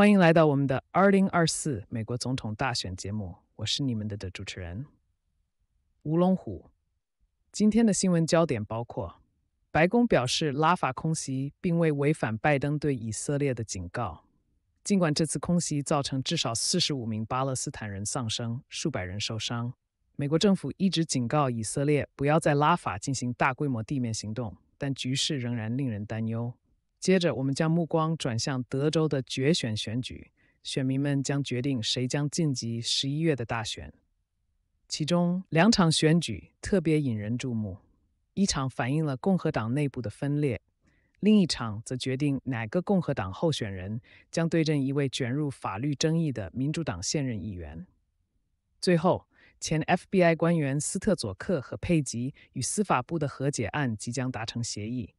欢迎来到我们的二零二四美国总统大选节目，我是你们的的主持人吴龙虎。今天的新闻焦点包括：白宫表示，拉法空袭并未违反拜登对以色列的警告。尽管这次空袭造成至少四十五名巴勒斯坦人丧生，数百人受伤，美国政府一直警告以色列不要在拉法进行大规模地面行动，但局势仍然令人担忧。接着，我们将目光转向德州的决选选举，选民们将决定谁将晋级十一月的大选。其中两场选举特别引人注目：一场反映了共和党内部的分裂，另一场则决定哪个共和党候选人将对阵一位卷入法律争议的民主党现任议员。最后，前 FBI 官员斯特佐克和佩吉与司法部的和解案即将达成协议。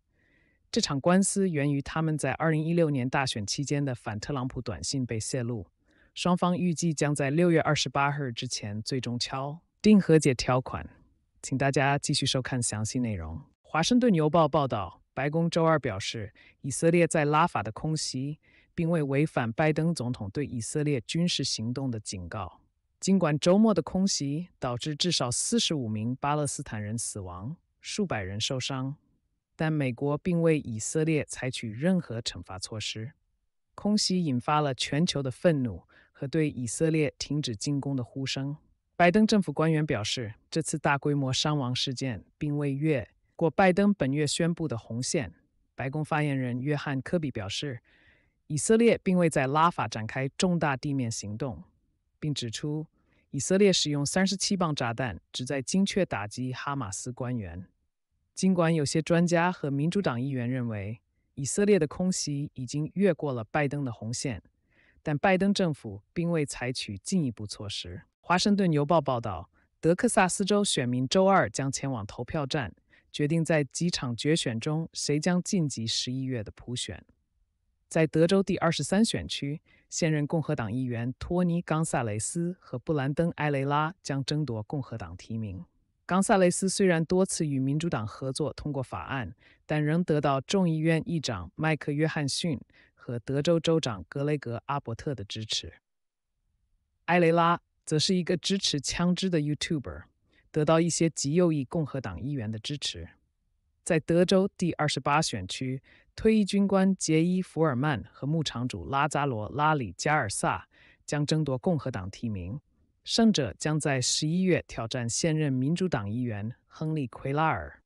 这场官司源于他们在2016年大选期间的反特朗普短信被泄露。双方预计将在6月28日之前最终敲定和解条款。请大家继续收看详细内容。《华盛顿邮报》报道，白宫周二表示，以色列在拉法的空袭并未违反拜登总统对以色列军事行动的警告。尽管周末的空袭导致至少45名巴勒斯坦人死亡，数百人受伤。但美国并未以色列采取任何惩罚措施。空袭引发了全球的愤怒和对以色列停止进攻的呼声。拜登政府官员表示，这次大规模伤亡事件并未越过拜登本月宣布的红线。白宫发言人约翰·科比表示，以色列并未在拉法展开重大地面行动，并指出，以色列使用三十七磅炸弹旨在精确打击哈马斯官员。尽管有些专家和民主党议员认为以色列的空袭已经越过了拜登的红线，但拜登政府并未采取进一步措施。华盛顿邮报报道，德克萨斯州选民周二将前往投票站，决定在几场决选中谁将晋级十一月的普选。在德州第二十三选区，现任共和党议员托尼·冈萨雷斯和布兰登·埃雷拉将争夺共和党提名。冈萨雷斯虽然多次与民主党合作通过法案，但仍得到众议院议长麦克·约翰逊和德州州长格雷格·阿伯特的支持。埃雷拉则是一个支持枪支的 YouTuber，得到一些极右翼共和党议员的支持。在德州第二十八选区，退役军官杰伊·福尔曼和牧场主拉扎罗·拉里加尔萨将争夺共和党提名。胜者将在十一月挑战现任民主党议员亨利·奎拉尔。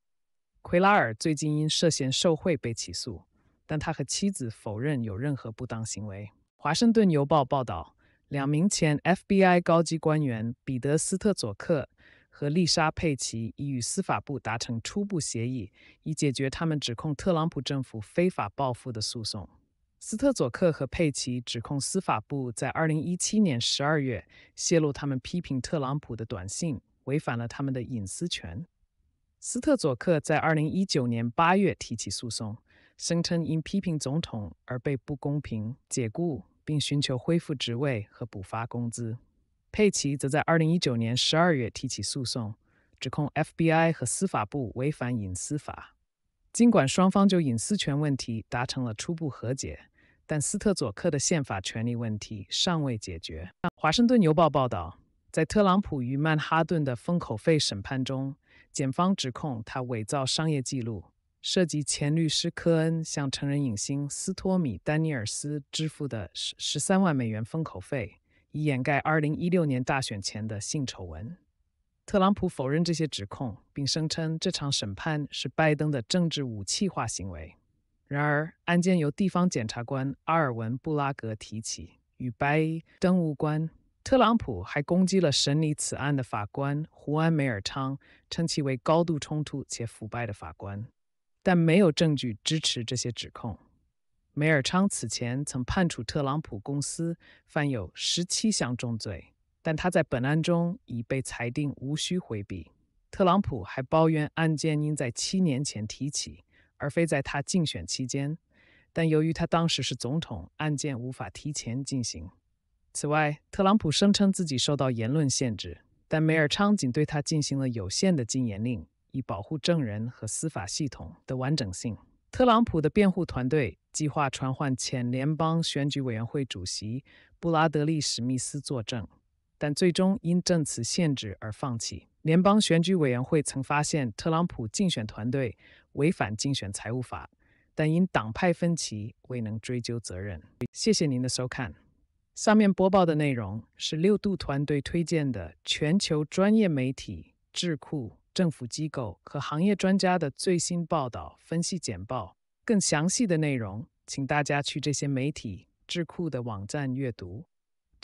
奎拉尔最近因涉嫌受贿被起诉，但他和妻子否认有任何不当行为。《华盛顿邮报》报道，两名前 FBI 高级官员彼得·斯特佐克和丽莎·佩奇已与司法部达成初步协议，以解决他们指控特朗普政府非法报复的诉讼。斯特佐克和佩奇指控司法部在2017年12月泄露他们批评特朗普的短信，违反了他们的隐私权。斯特佐克在2019年8月提起诉讼，声称因批评总统而被不公平解雇，并寻求恢复职位和补发工资。佩奇则在2019年12月提起诉讼，指控 FBI 和司法部违反隐私法。尽管双方就隐私权问题达成了初步和解，但斯特佐克的宪法权利问题尚未解决。华盛顿邮报报道，在特朗普与曼哈顿的封口费审判中，检方指控他伪造商业记录，涉及前律师科恩向成人影星斯托米·丹尼尔斯支付的十十三万美元封口费，以掩盖2016年大选前的性丑闻。特朗普否认这些指控，并声称这场审判是拜登的政治武器化行为。然而，案件由地方检察官阿尔文·布拉格提起，与拜登无关。特朗普还攻击了审理此案的法官胡安·梅尔昌，称其为高度冲突且腐败的法官。但没有证据支持这些指控。梅尔昌此前曾判处特朗普公司犯有十七项重罪。但他在本案中已被裁定无需回避。特朗普还抱怨案件应在七年前提起，而非在他竞选期间，但由于他当时是总统，案件无法提前进行。此外，特朗普声称自己受到言论限制，但梅尔昌仅对他进行了有限的禁言令，以保护证人和司法系统的完整性。特朗普的辩护团队计划传唤前联邦选举委员会主席布拉德利·史密斯作证。但最终因政词限制而放弃。联邦选举委员会曾发现特朗普竞选团队违反竞选财务法，但因党派分歧未能追究责任。谢谢您的收看。上面播报的内容是六度团队推荐的全球专业媒体、智库、政府机构和行业专家的最新报道分析简报。更详细的内容，请大家去这些媒体智库的网站阅读。